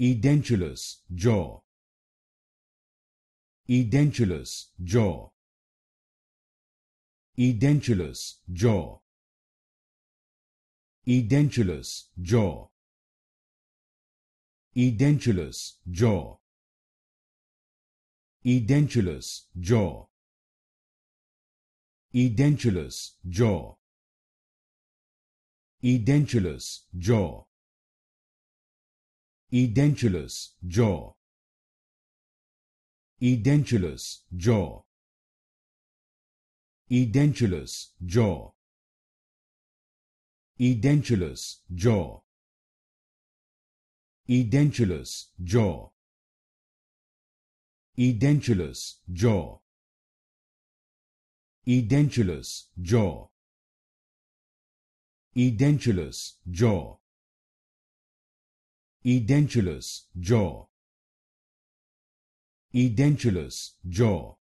Edentulous jaw. Edentulous jaw. Edentulous jaw. Edentulous jaw. Edentulous jaw. Edentulous jaw. Edentulous jaw. Edentulous jaw. Edentulous jaw. Edentulous jaw. Edentulous jaw. Edentulous jaw. Edentulous jaw. Edentulous jaw. Edentulous jaw. Edentulous jaw edentulous jaw edentulous jaw